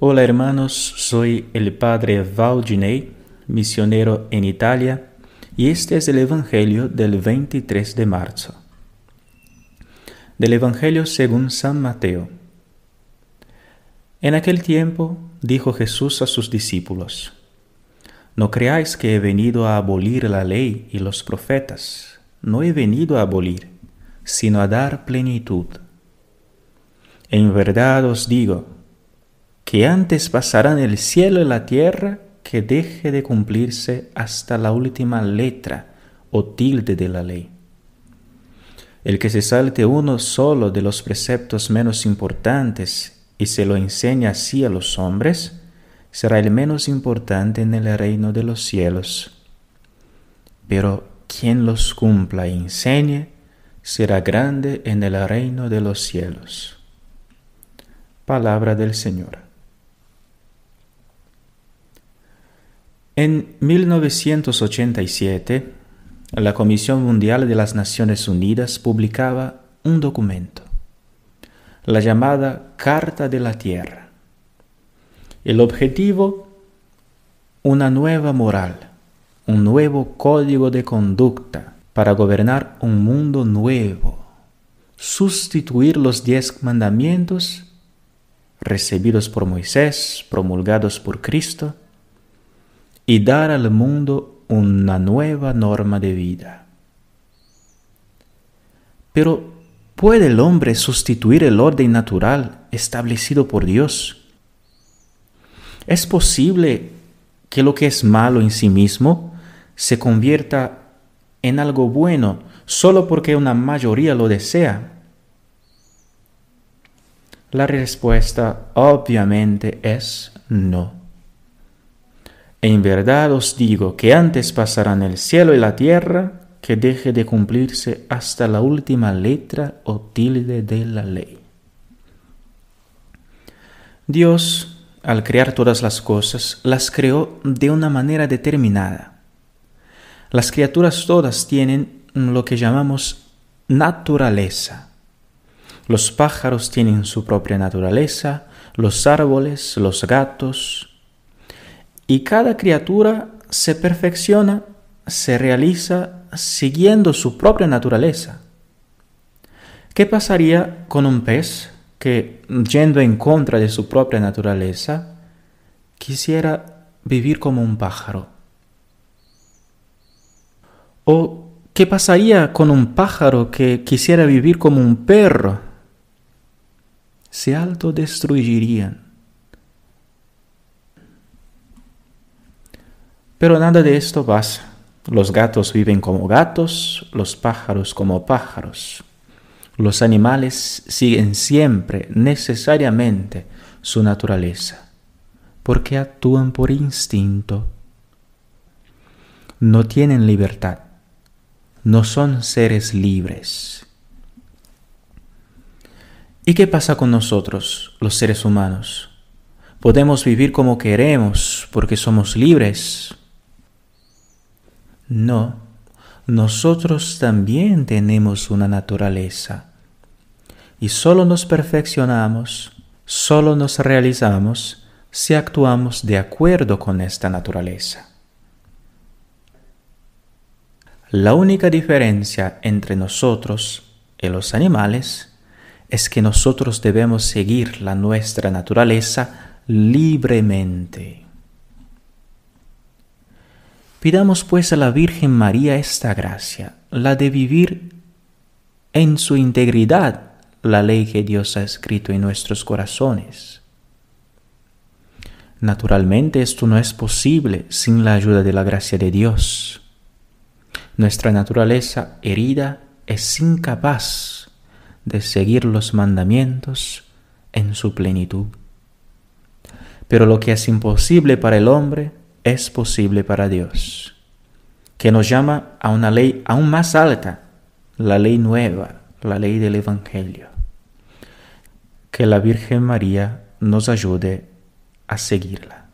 Hola hermanos, soy el padre Valdinei, misionero en Italia, y este es el Evangelio del 23 de marzo. Del Evangelio según San Mateo. En aquel tiempo dijo Jesús a sus discípulos, No creáis que he venido a abolir la ley y los profetas, no he venido a abolir, sino a dar plenitud. En verdad os digo, que antes pasarán el cielo y la tierra que deje de cumplirse hasta la última letra o tilde de la ley. El que se salte uno solo de los preceptos menos importantes y se lo enseña así a los hombres, será el menos importante en el reino de los cielos. Pero quien los cumpla e enseñe, será grande en el reino de los cielos. Palabra del Señor. En 1987, la Comisión Mundial de las Naciones Unidas publicaba un documento, la llamada Carta de la Tierra. El objetivo, una nueva moral, un nuevo código de conducta para gobernar un mundo nuevo, sustituir los diez mandamientos recibidos por Moisés, promulgados por Cristo, y dar al mundo una nueva norma de vida. Pero, ¿puede el hombre sustituir el orden natural establecido por Dios? ¿Es posible que lo que es malo en sí mismo se convierta en algo bueno solo porque una mayoría lo desea? La respuesta obviamente es no. En verdad os digo que antes pasarán el cielo y la tierra que deje de cumplirse hasta la última letra o tilde de la ley. Dios, al crear todas las cosas, las creó de una manera determinada. Las criaturas todas tienen lo que llamamos naturaleza. Los pájaros tienen su propia naturaleza, los árboles, los gatos, y cada criatura se perfecciona, se realiza siguiendo su propia naturaleza. ¿Qué pasaría con un pez que, yendo en contra de su propia naturaleza, quisiera vivir como un pájaro? ¿O qué pasaría con un pájaro que quisiera vivir como un perro? Se autodestruirían Pero nada de esto pasa. Los gatos viven como gatos, los pájaros como pájaros. Los animales siguen siempre, necesariamente, su naturaleza, porque actúan por instinto. No tienen libertad, no son seres libres. ¿Y qué pasa con nosotros, los seres humanos? Podemos vivir como queremos porque somos libres, no, nosotros también tenemos una naturaleza y solo nos perfeccionamos, solo nos realizamos si actuamos de acuerdo con esta naturaleza. La única diferencia entre nosotros y los animales es que nosotros debemos seguir la nuestra naturaleza libremente. Pidamos pues a la Virgen María esta gracia, la de vivir en su integridad la ley que Dios ha escrito en nuestros corazones. Naturalmente esto no es posible sin la ayuda de la gracia de Dios. Nuestra naturaleza herida es incapaz de seguir los mandamientos en su plenitud. Pero lo que es imposible para el hombre es posible para Dios, que nos llama a una ley aún más alta, la ley nueva, la ley del Evangelio. Que la Virgen María nos ayude a seguirla.